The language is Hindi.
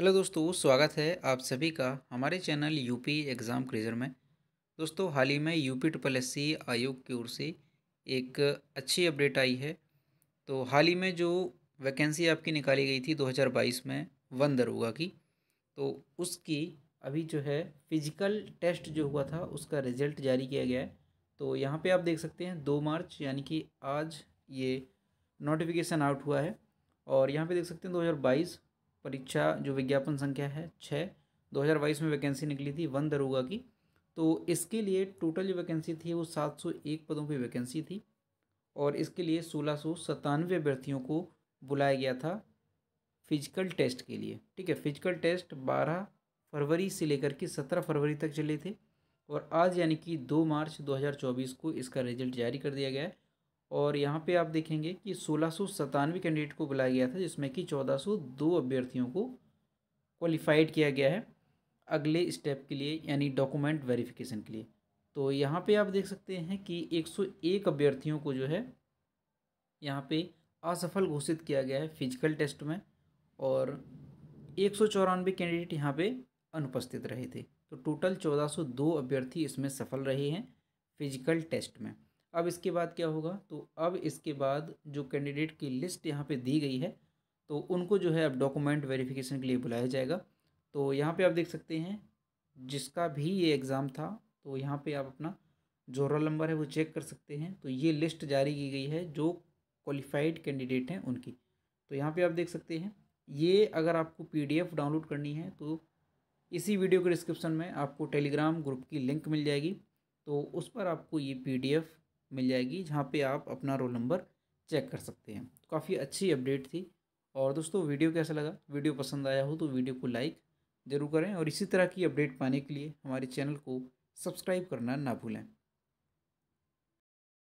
हेलो दोस्तों स्वागत है आप सभी का हमारे चैनल यूपी एग्ज़ाम क्रेजर में दोस्तों हाल ही में यूपी ट्रिपल एस सी आयोग की ओर से एक अच्छी अपडेट आई है तो हाल ही में जो वैकेंसी आपकी निकाली गई थी 2022 में वन दरोगा की तो उसकी अभी जो है फिजिकल टेस्ट जो हुआ था उसका रिजल्ट जारी किया गया है तो यहाँ पर आप देख सकते हैं दो मार्च यानी कि आज ये नोटिफिकेशन आउट हुआ है और यहाँ पे देख सकते हैं 2022 परीक्षा जो विज्ञापन संख्या है छः दो हज़ार बाईस में वैकेंसी निकली थी वन दरोगा की तो इसके लिए टोटल जो वैकेंसी थी वो सात सौ एक पदों की वैकेंसी थी और इसके लिए सोलह सौ सतानवे अभ्यर्थियों को बुलाया गया था फिजिकल टेस्ट के लिए ठीक है फिजिकल टेस्ट बारह फरवरी से लेकर के सत्रह फरवरी तक चले थे और आज यानी कि दो मार्च 2024 को इसका रिजल्ट जारी कर दिया गया है और यहाँ पे आप देखेंगे कि सोलह सौ सतानवे कैंडिडेट को बुलाया गया था जिसमें कि चौदह सौ दो अभ्यर्थियों को क्वालिफाइड किया गया है अगले स्टेप के लिए यानी डॉक्यूमेंट वेरिफिकेशन के लिए तो यहाँ पे आप देख सकते हैं कि एक सौ एक अभ्यर्थियों को जो है यहाँ पे असफल घोषित किया गया है फिजिकल टेस्ट में और एक कैंडिडेट यहाँ पर अनुपस्थित रहे थे तो टोटल दो अभ्यर्थी इसमें सफल रहे हैं फिजिकल टेस्ट में अब इसके बाद क्या होगा तो अब इसके बाद जो कैंडिडेट की लिस्ट यहाँ पे दी गई है तो उनको जो है अब डॉक्यूमेंट वेरिफिकेशन के लिए बुलाया जाएगा तो यहाँ पे आप देख सकते हैं जिसका भी ये एग्ज़ाम था तो यहाँ पे आप अपना जो रोल नंबर है वो चेक कर सकते हैं तो ये लिस्ट जारी की गई है जो क्वालिफाइड कैंडिडेट हैं उनकी तो यहाँ पर आप देख सकते हैं ये अगर आपको पी डाउनलोड करनी है तो इसी वीडियो के डिस्क्रिप्सन में आपको टेलीग्राम ग्रुप की लिंक मिल जाएगी तो उस पर आपको ये पी मिल जाएगी जहाँ पे आप अपना रोल नंबर चेक कर सकते हैं तो काफ़ी अच्छी अपडेट थी और दोस्तों वीडियो कैसा लगा वीडियो पसंद आया हो तो वीडियो को लाइक ज़रूर करें और इसी तरह की अपडेट पाने के लिए हमारे चैनल को सब्सक्राइब करना ना भूलें